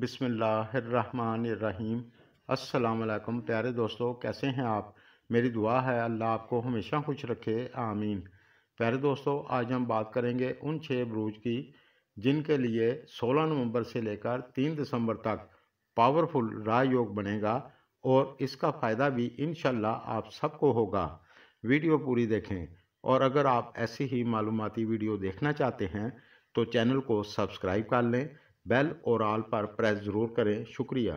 बिसमीम असलकम प्यारे दोस्तों कैसे हैं आप मेरी दुआ है अल्लाह आपको हमेशा खुश रखे आमीन प्यारे दोस्तों आज हम बात करेंगे उन छः ब्रूज की जिनके लिए 16 नवंबर से लेकर 3 दिसंबर तक पावरफुल राय योग बनेगा और इसका फ़ायदा भी इन आप सबको होगा वीडियो पूरी देखें और अगर आप ऐसी ही मालूमती वीडियो देखना चाहते हैं तो चैनल को सब्सक्राइब कर लें बेल और आल पर प्रेस ज़रूर करें शुक्रिया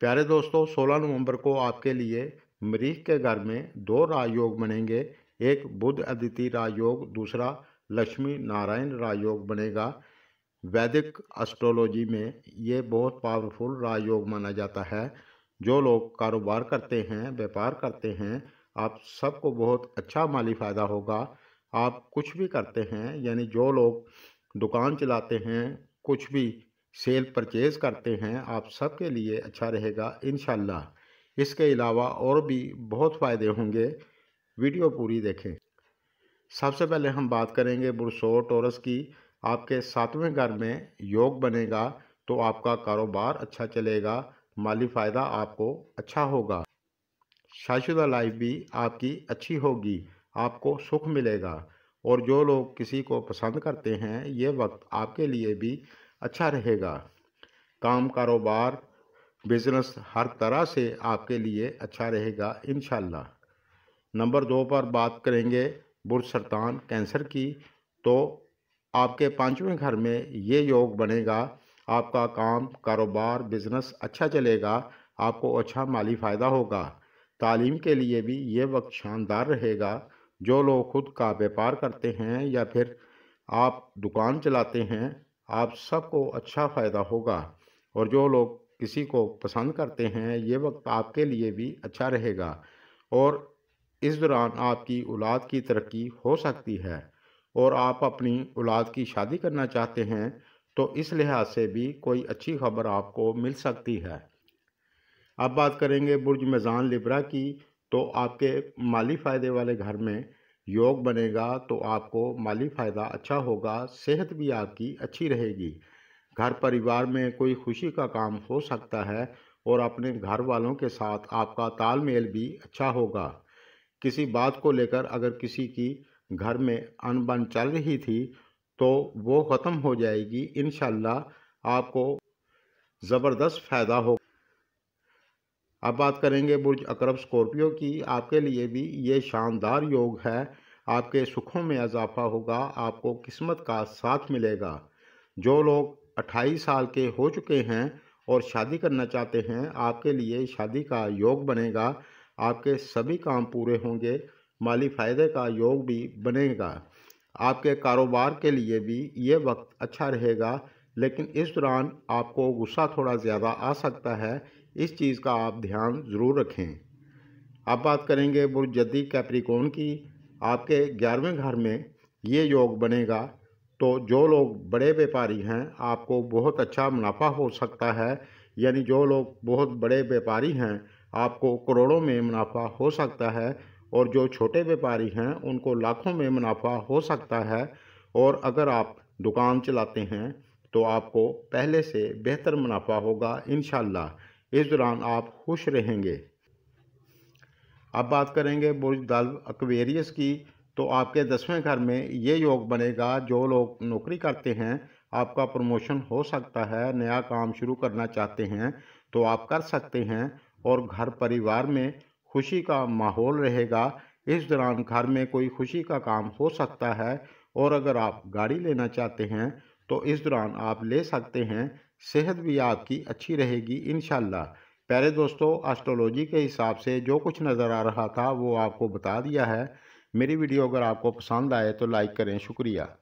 प्यारे दोस्तों 16 नवंबर को आपके लिए मरीख के घर में दो राजयोग बनेंगे एक बुद्ध अदिति राजयोग दूसरा लक्ष्मी नारायण राजयोग बनेगा वैदिक एस्ट्रोलॉजी में ये बहुत पावरफुल राजयोग माना जाता है जो लोग कारोबार करते हैं व्यापार करते हैं आप सबको बहुत अच्छा माली फ़ायदा होगा आप कुछ भी करते हैं यानी जो लोग दुकान चलाते हैं कुछ भी सेल परचेज़ करते हैं आप सबके लिए अच्छा रहेगा इन इसके अलावा और भी बहुत फ़ायदे होंगे वीडियो पूरी देखें सबसे पहले हम बात करेंगे बुरसो टोरस की आपके सातवें घर में योग बनेगा तो आपका कारोबार अच्छा चलेगा माली फ़ायदा आपको अच्छा होगा शाशुदा लाइफ भी आपकी अच्छी होगी आपको सुख मिलेगा और जो लोग किसी को पसंद करते हैं ये वक्त आपके लिए भी अच्छा रहेगा काम कारोबार बिजनेस हर तरह से आपके लिए अच्छा रहेगा इन नंबर दो पर बात करेंगे बुर सरतान कैंसर की तो आपके पांचवें घर में ये योग बनेगा आपका काम कारोबार बिजनेस अच्छा चलेगा आपको अच्छा माली फ़ायदा होगा तालीम के लिए भी ये वक्त शानदार रहेगा जो लोग खुद का व्यापार करते हैं या फिर आप दुकान चलाते हैं आप सबको अच्छा फ़ायदा होगा और जो लोग किसी को पसंद करते हैं ये वक्त आपके लिए भी अच्छा रहेगा और इस दौरान आपकी औलाद की तरक्की हो सकती है और आप अपनी औलाद की शादी करना चाहते हैं तो इस लिहाज से भी कोई अच्छी खबर आपको मिल सकती है अब बात करेंगे बुर्ज मैजान लिब्रा की तो आपके माली फ़ायदे वाले घर में योग बनेगा तो आपको माली फ़ायदा अच्छा होगा सेहत भी आपकी अच्छी रहेगी घर परिवार में कोई खुशी का काम हो सकता है और अपने घर वालों के साथ आपका तालमेल भी अच्छा होगा किसी बात को लेकर अगर किसी की घर में अनबन चल रही थी तो वो ख़त्म हो जाएगी इन आपको ज़बरदस्त फ़ायदा होगा अब बात करेंगे बुर्ज अकरब स्कॉर्पियो की आपके लिए भी ये शानदार योग है आपके सुखों में इजाफा होगा आपको किस्मत का साथ मिलेगा जो लोग अट्ठाईस साल के हो चुके हैं और शादी करना चाहते हैं आपके लिए शादी का योग बनेगा आपके सभी काम पूरे होंगे माली फ़ायदे का योग भी बनेगा आपके कारोबार के लिए भी ये वक्त अच्छा रहेगा लेकिन इस दौरान आपको गुस्सा थोड़ा ज़्यादा आ सकता है इस चीज़ का आप ध्यान ज़रूर रखें अब बात करेंगे बुरजदी कैप्रिकोन की आपके ग्यारहवें घर में ये योग बनेगा तो जो लोग बड़े व्यापारी हैं आपको बहुत अच्छा मुनाफा हो सकता है यानी जो लोग बहुत बड़े व्यापारी हैं आपको करोड़ों में मुनाफा हो सकता है और जो छोटे व्यापारी हैं उनको लाखों में मुनाफा हो सकता है और अगर आप दुकान चलाते हैं तो आपको पहले से बेहतर मुनाफा होगा इन इस दौरान आप खुश रहेंगे अब बात करेंगे बुर्ज दल अक्वेरियस की तो आपके दसवें घर में ये योग बनेगा जो लोग नौकरी करते हैं आपका प्रमोशन हो सकता है नया काम शुरू करना चाहते हैं तो आप कर सकते हैं और घर परिवार में खुशी का माहौल रहेगा इस दौरान घर में कोई खुशी का काम हो सकता है और अगर आप गाड़ी लेना चाहते हैं तो इस दौरान आप ले सकते हैं सेहत भी आपकी अच्छी रहेगी इन प्यारे दोस्तों एस्ट्रोलॉजी के हिसाब से जो कुछ नज़र आ रहा था वो आपको बता दिया है मेरी वीडियो अगर आपको पसंद आए तो लाइक करें शुक्रिया